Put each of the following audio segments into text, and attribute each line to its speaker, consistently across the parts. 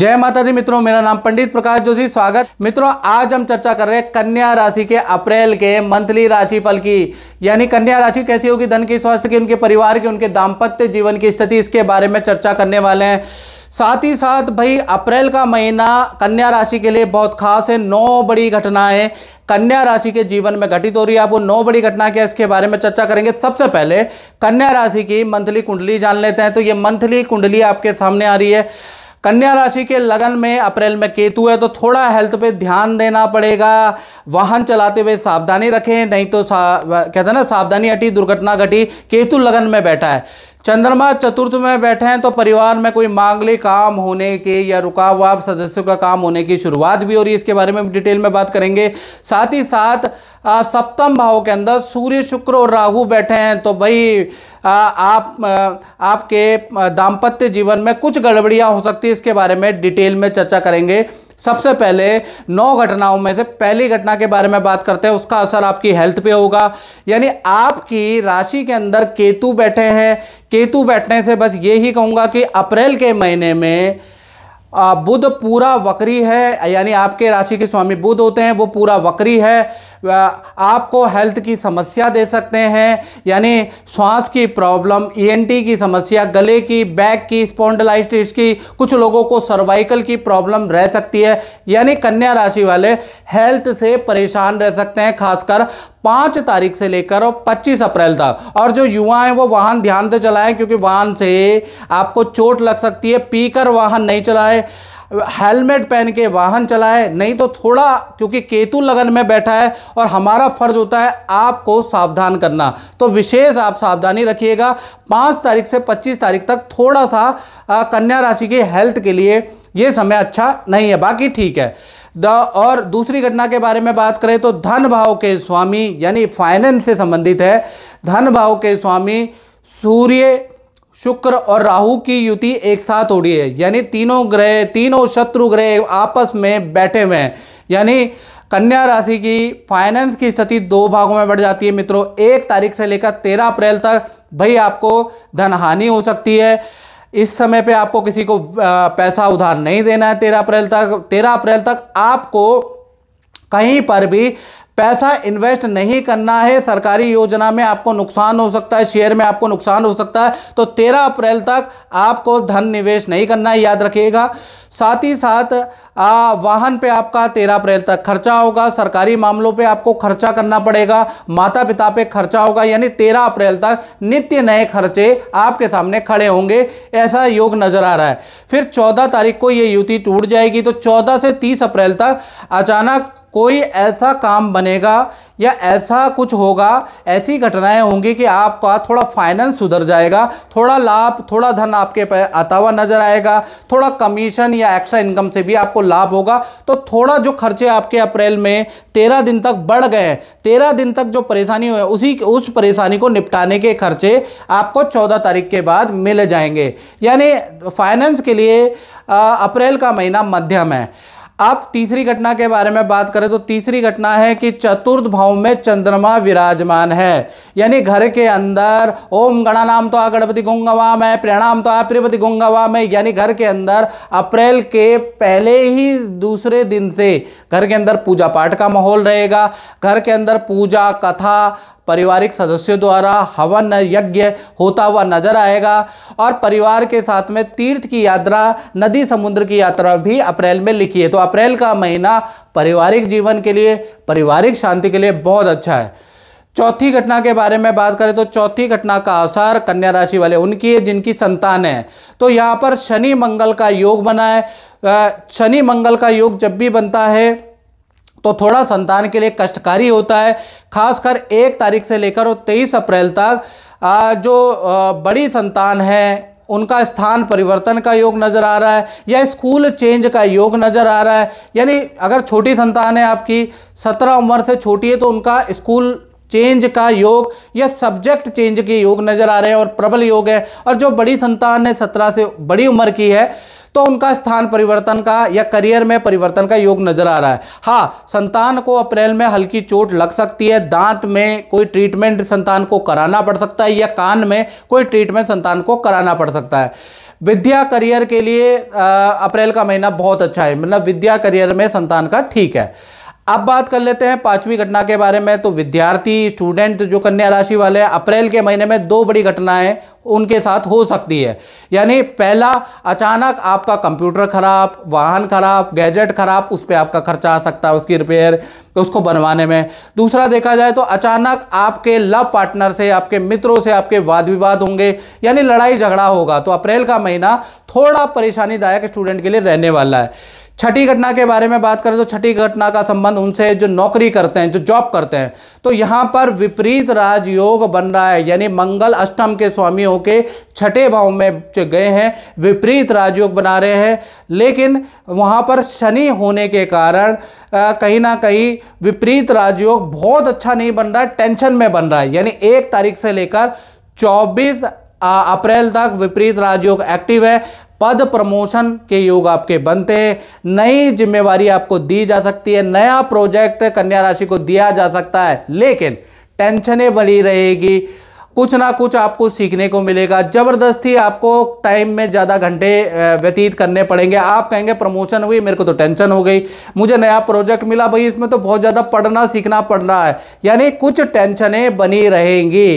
Speaker 1: जय माता दी मित्रों मेरा नाम पंडित प्रकाश जोशी स्वागत मित्रों आज हम चर्चा कर रहे हैं कन्या राशि के अप्रैल के मंथली राशि फल की यानी कन्या राशि कैसी होगी धन की स्वास्थ्य की उनके परिवार की उनके दाम्पत्य जीवन की स्थिति इसके बारे में चर्चा करने वाले हैं साथ ही साथ भाई अप्रैल का महीना कन्या राशि के लिए बहुत खास है नौ बड़ी घटनाएं कन्या राशि के जीवन में घटित हो रही है आप वो नौ बड़ी घटना क्या इसके बारे में चर्चा करेंगे सबसे पहले कन्या राशि की मंथली कुंडली जान लेते हैं तो ये मंथली कुंडली आपके सामने आ रही है कन्या राशि के लगन में अप्रैल में केतु है तो थोड़ा हेल्थ पे ध्यान देना पड़ेगा वाहन चलाते हुए सावधानी रखें नहीं तो सा, कहते हैं ना सावधानी हटी दुर्घटना घटी केतु लगन में बैठा है चंद्रमा चतुर्थ में बैठे हैं तो परिवार में कोई मांगली काम होने के या रुका हुआ सदस्यों का काम होने की शुरुआत भी हो रही है इसके बारे में डिटेल में बात करेंगे साथ ही साथ सप्तम भाव के अंदर सूर्य शुक्र और राहु बैठे हैं तो भाई आ, आप आ, आपके दाम्पत्य जीवन में कुछ गड़बड़ियां हो सकती है इसके बारे में डिटेल में चर्चा करेंगे सबसे पहले नौ घटनाओं में से पहली घटना के बारे में बात करते हैं उसका असर आपकी हेल्थ पे होगा यानी आपकी राशि के अंदर केतु बैठे हैं केतु बैठने से बस ये ही कहूँगा कि अप्रैल के महीने में बुध पूरा वक्री है यानी आपके राशि के स्वामी बुध होते हैं वो पूरा वक्री है आपको हेल्थ की समस्या दे सकते हैं यानी श्वास की प्रॉब्लम ईएनटी e की समस्या गले की बैक की स्पॉन्डलाइटिस की कुछ लोगों को सर्वाइकल की प्रॉब्लम रह सकती है यानी कन्या राशि वाले हेल्थ से परेशान रह सकते हैं खासकर पाँच तारीख से लेकर और पच्चीस अप्रैल तक और जो युवा हैं वो वाहन ध्यान से चलाएं क्योंकि वाहन से आपको चोट लग सकती है पीकर वाहन नहीं चलाएं हेलमेट पहन के वाहन चलाए नहीं तो थोड़ा क्योंकि केतु लगन में बैठा है और हमारा फर्ज होता है आपको सावधान करना तो विशेष आप सावधानी रखिएगा पाँच तारीख से पच्चीस तारीख तक थोड़ा सा आ, कन्या राशि की हेल्थ के लिए ये समय अच्छा नहीं है बाकी ठीक है द और दूसरी घटना के बारे में बात करें तो धन भाव के स्वामी यानी फाइनेंस से संबंधित है धन भाव के स्वामी सूर्य शुक्र और राहु की युति एक साथ उड़ी है यानी तीनों ग्रह तीनों शत्रु ग्रह आपस में बैठे हुए हैं यानी कन्या राशि की फाइनेंस की स्थिति दो भागों में बढ़ जाती है मित्रों एक तारीख से लेकर तेरह अप्रैल तक भाई आपको धन हानि हो सकती है इस समय पे आपको किसी को पैसा उधार नहीं देना है तेरह अप्रैल तक तेरह अप्रैल तक आपको कहीं पर भी पैसा इन्वेस्ट नहीं करना है सरकारी योजना में आपको नुकसान हो सकता है शेयर में आपको नुकसान हो सकता है तो 13 अप्रैल तक आपको धन निवेश नहीं करना है याद रखिएगा साथ ही साथ आ, वाहन पे आपका 13 अप्रैल तक खर्चा होगा सरकारी मामलों पे आपको खर्चा करना पड़ेगा माता पिता पे खर्चा होगा यानी 13 अप्रैल तक नित्य नए खर्चे आपके सामने खड़े होंगे ऐसा योग नज़र आ रहा है फिर 14 तारीख को ये युति टूट जाएगी तो 14 से 30 अप्रैल तक अचानक कोई ऐसा काम बनेगा या ऐसा कुछ होगा ऐसी घटनाएं होंगी कि आपका थोड़ा फाइनेंस सुधर जाएगा थोड़ा लाभ थोड़ा धन आपके पे आता हुआ नजर आएगा थोड़ा कमीशन या एक्स्ट्रा इनकम से भी आपको लाभ होगा तो थोड़ा जो खर्चे आपके अप्रैल में तेरह दिन तक बढ़ गए तेरह दिन तक जो परेशानी हुई उसी उस परेशानी को निपटाने के खर्चे आपको चौदह तारीख के बाद मिल जाएंगे यानी फाइनेंस के लिए अप्रैल का महीना मध्यम है अब तीसरी घटना के बारे में बात करें तो तीसरी घटना है कि चतुर्थ भाव में चंद्रमा विराजमान है यानी घर के अंदर ओम नाम तो आ गणपति गुंगवा में प्रणाम तो आ प्रिपति गुंगवा में यानी घर के अंदर अप्रैल के पहले ही दूसरे दिन से घर के अंदर पूजा पाठ का माहौल रहेगा घर के अंदर पूजा कथा पारिवारिक सदस्यों द्वारा हवन यज्ञ होता हुआ नजर आएगा और परिवार के साथ में तीर्थ की यात्रा नदी समुद्र की यात्रा भी अप्रैल में लिखी है तो अप्रैल का महीना पारिवारिक जीवन के लिए पारिवारिक शांति के लिए बहुत अच्छा है चौथी घटना के बारे में बात करें तो चौथी घटना का असर कन्या राशि वाले उनकी है जिनकी संतान है तो यहाँ पर शनि मंगल का योग बना है शनि मंगल का योग जब भी बनता है तो थोड़ा संतान के लिए कष्टकारी होता है खासकर एक तारीख से लेकर और तेईस अप्रैल तक जो बड़ी संतान है उनका स्थान परिवर्तन का योग नज़र आ रहा है या स्कूल चेंज का योग नज़र आ रहा है यानी अगर छोटी संतान है आपकी सत्रह उम्र से छोटी है तो उनका स्कूल चेंज का योग या सब्जेक्ट चेंज के योग नज़र आ रहे हैं और प्रबल योग है और जो बड़ी संतान है सत्रह से बड़ी उम्र की है तो उनका स्थान परिवर्तन का या करियर में परिवर्तन का योग नजर आ रहा है हाँ संतान को अप्रैल में हल्की चोट लग सकती है दांत में कोई ट्रीटमेंट संतान को कराना पड़ सकता है या कान में कोई ट्रीटमेंट संतान को कराना पड़ सकता है विद्या करियर के लिए अप्रैल का महीना बहुत अच्छा है मतलब विद्या करियर में संतान का ठीक है अब बात कर लेते हैं पांचवी घटना के बारे में तो विद्यार्थी स्टूडेंट जो कन्या राशि वाले हैं अप्रैल के महीने में दो बड़ी घटनाएं उनके साथ हो सकती है यानी पहला अचानक आपका कंप्यूटर खराब वाहन खराब गैजेट खराब उस पर आपका खर्चा आ सकता है उसकी रिपेयर तो उसको बनवाने में दूसरा देखा जाए तो अचानक आपके लव पार्टनर से आपके मित्रों से आपके वाद विवाद होंगे यानी लड़ाई झगड़ा होगा तो अप्रैल का महीना थोड़ा परेशानीदायक स्टूडेंट के लिए रहने वाला है छठी घटना के बारे में बात करें तो छठी घटना का संबंध उनसे जो नौकरी करते हैं जो जॉब करते हैं तो यहाँ पर विपरीत राजयोग बन रहा है यानी मंगल अष्टम के स्वामी होके छठे भाव में गए हैं विपरीत राजयोग बना रहे हैं लेकिन वहाँ पर शनि होने के कारण कहीं ना कहीं विपरीत राजयोग बहुत अच्छा नहीं बन रहा है टेंशन में बन रहा है यानी एक तारीख से लेकर 24 अप्रैल तक विपरीत राजयोग एक्टिव है पद प्रमोशन के योग आपके बनते हैं नई जिम्मेवारी आपको दी जा सकती है नया प्रोजेक्ट कन्या राशि को दिया जा सकता है लेकिन टेंशनें बनी रहेगी कुछ ना कुछ आपको सीखने को मिलेगा ज़बरदस्ती आपको टाइम में ज़्यादा घंटे व्यतीत करने पड़ेंगे आप कहेंगे प्रमोशन हुई मेरे को तो टेंशन हो गई मुझे नया प्रोजेक्ट मिला भाई इसमें तो बहुत ज़्यादा पढ़ना सीखना पड़ रहा है यानी कुछ टेंशनें बनी रहेंगी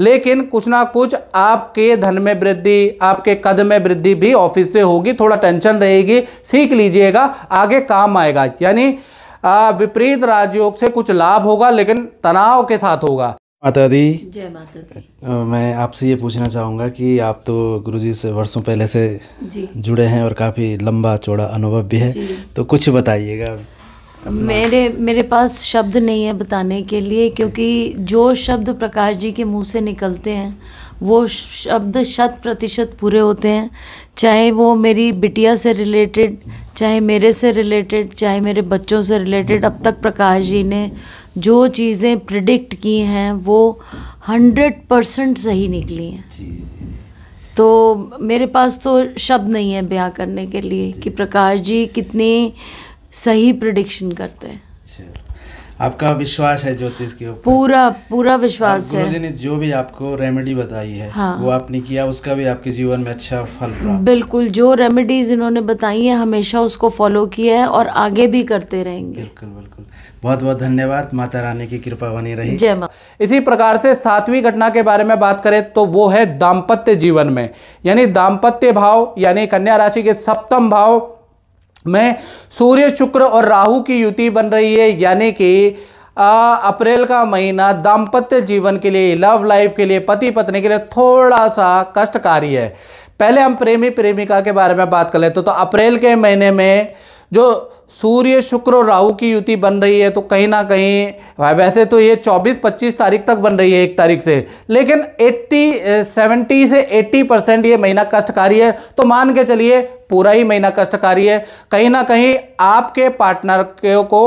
Speaker 1: लेकिन कुछ ना कुछ आपके धन में वृद्धि आपके कद में वृद्धि भी ऑफिस से होगी थोड़ा टेंशन रहेगी सीख लीजिएगा आगे काम आएगा यानी विपरीत राजयोग से कुछ लाभ होगा लेकिन तनाव के साथ होगा माता दी जय माता दी मैं आपसे ये पूछना चाहूँगा कि आप तो गुरुजी से वर्षों पहले से जुड़े हैं और काफ़ी लंबा चौड़ा अनुभव भी है तो कुछ बताइएगा मेरे मेरे पास शब्द नहीं है बताने के लिए क्योंकि जो शब्द प्रकाश जी के मुंह से निकलते हैं वो शब्द शत प्रतिशत पूरे होते हैं चाहे वो मेरी बिटिया से रिलेटेड चाहे मेरे से रिलेटेड चाहे मेरे बच्चों से रिलेटेड अब तक प्रकाश जी ने जो चीज़ें प्रिडिक्ट की हैं वो हंड्रेड परसेंट सही निकली हैं तो मेरे पास तो शब्द नहीं है ब्याह करने के लिए कि प्रकाश जी कितनी सही प्रिडिक्शन करते हैं अच्छा। आपका विश्वास है ज्योतिष के ऊपर पूरा पूरा विश्वास है गुरुजी ने जो भी आपको रेमेडी बताई है हाँ। वो आपने किया उसका भी आपके जीवन में अच्छा फल बिल्कुल जो रेमेडीज इन्होंने बताई है हमेशा उसको फॉलो किया है और आगे भी करते रहेंगे बिल्कुल बिल्कुल बहुत बहुत धन्यवाद माता रानी की कृपा बनी रही जय माँ इसी प्रकार से सातवीं घटना के बारे में बात करें तो वो है दाम्पत्य जीवन में यानी दाम्पत्य भाव यानी कन्या राशि के सप्तम भाव में सूर्य शुक्र और राहु की युति बन रही है यानी कि अप्रैल का महीना दाम्पत्य जीवन के लिए लव लाइफ के लिए पति पत्नी के लिए थोड़ा सा कष्टकारी है पहले हम प्रेमी प्रेमिका के बारे में बात कर लेते तो, तो अप्रैल के महीने में जो सूर्य शुक्र और राहु की युति बन रही है तो कहीं ना कहीं वैसे तो ये 24-25 तारीख तक बन रही है एक तारीख से लेकिन 80 70 से 80 परसेंट ये महीना कष्टकारी है तो मान के चलिए पूरा ही महीना कष्टकारी है कहीं ना कहीं आपके पार्टनर को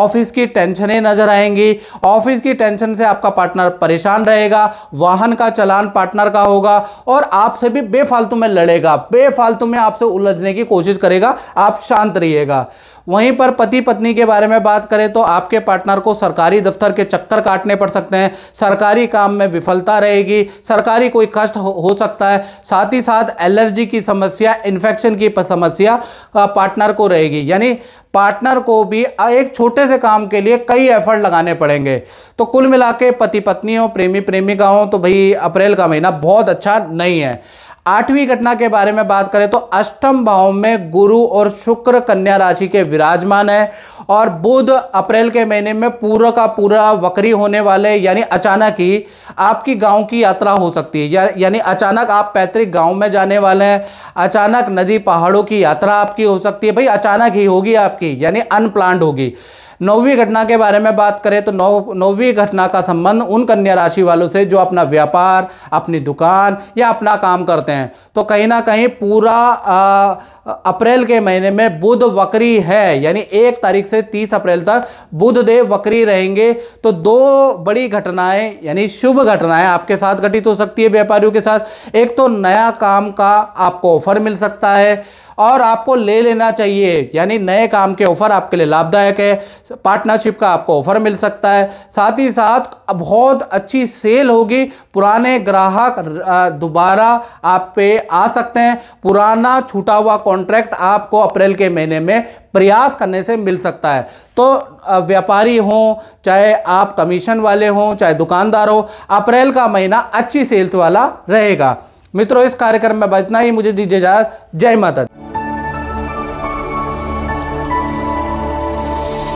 Speaker 1: ऑफिस की टेंशनें नजर आएंगी ऑफिस की टेंशन से आपका पार्टनर परेशान रहेगा वाहन का चलान पार्टनर का होगा और आपसे भी बेफालतू में लड़ेगा बेफालतू में आपसे उलझने की कोशिश करेगा आप शांत रहिएगा वहीं पर पति पत्नी के बारे में बात करें तो आपके पार्टनर को सरकारी दफ्तर के चक्कर काटने पड़ सकते हैं सरकारी काम में विफलता रहेगी सरकारी कोई कष्ट हो, हो सकता है साथ ही साथ एलर्जी की समस्या इन्फेक्शन की समस्या पार्टनर को रहेगी यानी पार्टनर को भी एक छोटे से काम के लिए कई एफर्ट लगाने पड़ेंगे तो कुल मिला के पति पत्नी हो प्रेमी प्रेमिका हो तो भाई अप्रैल का महीना बहुत अच्छा नहीं है आठवीं घटना के बारे में बात करें तो अष्टम भाव में गुरु और शुक्र कन्या राशि के विराजमान है और बुध अप्रैल के महीने में पूरा का पूरा वक्री होने वाले यानी अचानक ही आपकी गांव की यात्रा हो सकती है या, यानी अचानक आप पैतृक गांव में जाने वाले हैं अचानक नदी पहाड़ों की यात्रा आपकी हो सकती है भाई अचानक ही होगी आपकी यानी अनप्लान्ड होगी नौवीं घटना के बारे में बात करें तो नौ नौवीं घटना का संबंध उन कन्या राशि वालों से जो अपना व्यापार अपनी दुकान या अपना काम करते हैं तो कहीं ना कहीं पूरा आ, अप्रैल के महीने में बुध वक्री है यानी एक तारीख से तीस अप्रैल तक बुध देव वक्री रहेंगे तो दो बड़ी घटनाएं यानी शुभ घटनाएं आपके साथ घटित हो सकती है व्यापारियों के साथ एक तो नया काम का आपको ऑफर मिल सकता है और आपको ले लेना चाहिए यानी नए काम के ऑफर आपके लिए लाभदायक है पार्टनरशिप का आपको ऑफर मिल सकता है साथ ही साथ बहुत अच्छी सेल होगी पुराने ग्राहक दोबारा आप पे आ सकते हैं पुराना छूटा हुआ कॉन्ट्रैक्ट आपको अप्रैल के महीने में प्रयास करने से मिल सकता है तो व्यापारी हों चाहे आप कमीशन वाले हों चाहे दुकानदार हो अप्रैल का महीना अच्छी सेल्स वाला रहेगा मित्रों इस कार्यक्रम में बचना ही मुझे दीजिए इजाज़त जय माता दी